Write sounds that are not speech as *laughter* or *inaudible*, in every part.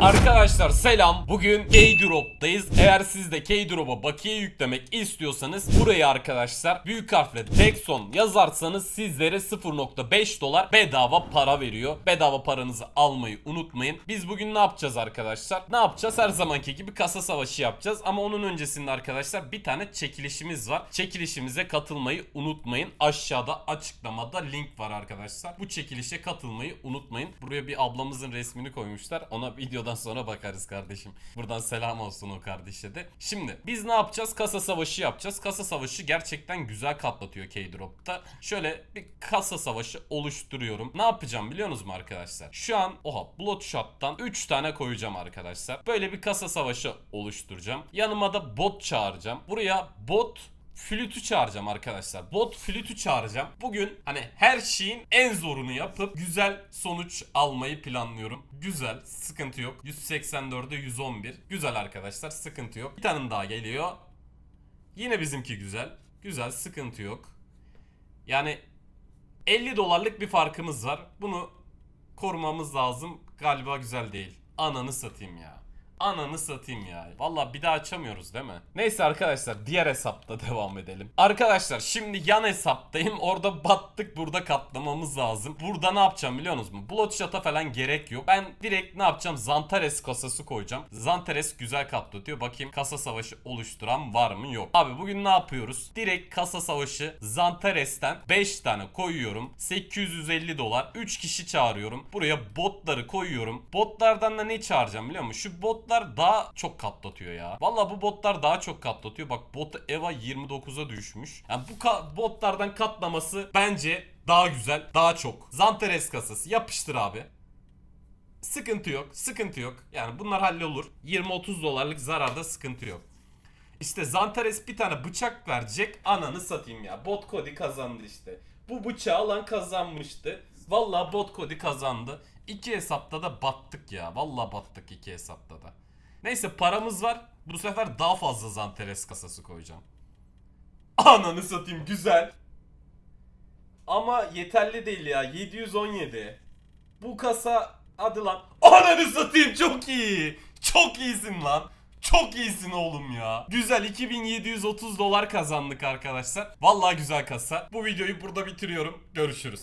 Arkadaşlar selam. Bugün Keydrop'tayız. Eğer siz de Keydrop'a bakiye yüklemek istiyorsanız buraya arkadaşlar büyük harfle Dexon yazarsanız sizlere 0.5 dolar bedava para veriyor. Bedava paranızı almayı unutmayın. Biz bugün ne yapacağız arkadaşlar? Ne yapacağız? Her zamanki gibi kasa savaşı yapacağız. Ama onun öncesinde arkadaşlar bir tane çekilişimiz var. Çekilişimize katılmayı unutmayın. Aşağıda açıklamada link var arkadaşlar. Bu çekilişe katılmayı unutmayın. Buraya bir ablamızın resmini koymuşlar. Ona video videodan sonra bakarız kardeşim. Buradan selam olsun o kardeşe de. Şimdi biz ne yapacağız? Kasa savaşı yapacağız. Kasa savaşı gerçekten güzel katlatıyor K-Drop'ta. Şöyle bir kasa savaşı oluşturuyorum. Ne yapacağım biliyor musunuz arkadaşlar? Şu an oha Bloodshot'tan 3 tane koyacağım arkadaşlar. Böyle bir kasa savaşı oluşturacağım. Yanıma da bot çağıracağım. Buraya bot flütü çağıracağım arkadaşlar. Bot flütü çağıracağım. Bugün hani her şeyin en zorunu yapıp güzel sonuç almayı planlıyorum. Güzel, sıkıntı yok. 184'e 111. Güzel arkadaşlar, sıkıntı yok. Bir tane daha geliyor. Yine bizimki güzel. Güzel, sıkıntı yok. Yani 50 dolarlık bir farkımız var. Bunu korumamız lazım. Galiba güzel değil. Ananı satayım ya. Ananı satayım ya. Valla bir daha açamıyoruz değil mi? Neyse arkadaşlar diğer hesapta *laughs* devam edelim. Arkadaşlar şimdi yan hesaptayım. Orada battık burada katlamamız lazım. Burada ne yapacağım biliyor musunuz? Mu? Bloodshot'a falan gerek yok. Ben direkt ne yapacağım? Zantares kasası koyacağım. Zantares güzel katlı diyor. Bakayım kasa savaşı oluşturan var mı? Yok. Abi bugün ne yapıyoruz? Direkt kasa savaşı Zantares'ten 5 tane koyuyorum. 850 dolar. 3 kişi çağırıyorum. Buraya botları koyuyorum. Botlardan da ne çağıracağım biliyor musun? Şu bot botlar daha çok kaplatıyor ya. Valla bu botlar daha çok kaplatıyor. Bak bot Eva 29'a düşmüş. Yani bu ka botlardan katlaması bence daha güzel, daha çok. Zanteres kasası yapıştır abi. Sıkıntı yok, sıkıntı yok. Yani bunlar hallolur. 20-30 dolarlık zararda sıkıntı yok. İşte Zanteres bir tane bıçak verecek. Ananı satayım ya. Bot Cody kazandı işte. Bu bıçağı alan kazanmıştı. Valla bot kodi kazandı. İki hesapta da battık ya. Valla battık iki hesapta da. Neyse paramız var. Bu sefer daha fazla Zanteres kasası koyacağım. Ananı satayım güzel. Ama yeterli değil ya. 717. Bu kasa hadi lan. Ananı satayım çok iyi. Çok iyisin lan. Çok iyisin oğlum ya. Güzel 2730 dolar kazandık arkadaşlar. Vallahi güzel kasa. Bu videoyu burada bitiriyorum. Görüşürüz.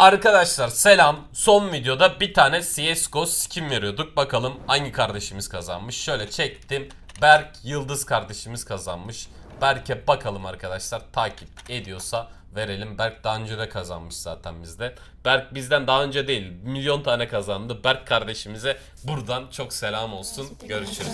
Arkadaşlar selam. Son videoda bir tane CSGO skin veriyorduk. Bakalım hangi kardeşimiz kazanmış. Şöyle çektim. Berk Yıldız kardeşimiz kazanmış. Berk'e bakalım arkadaşlar. Takip ediyorsa verelim. Berk daha önce de kazanmış zaten bizde. Berk bizden daha önce değil. Milyon tane kazandı. Berk kardeşimize buradan çok selam olsun. Görüşürüz.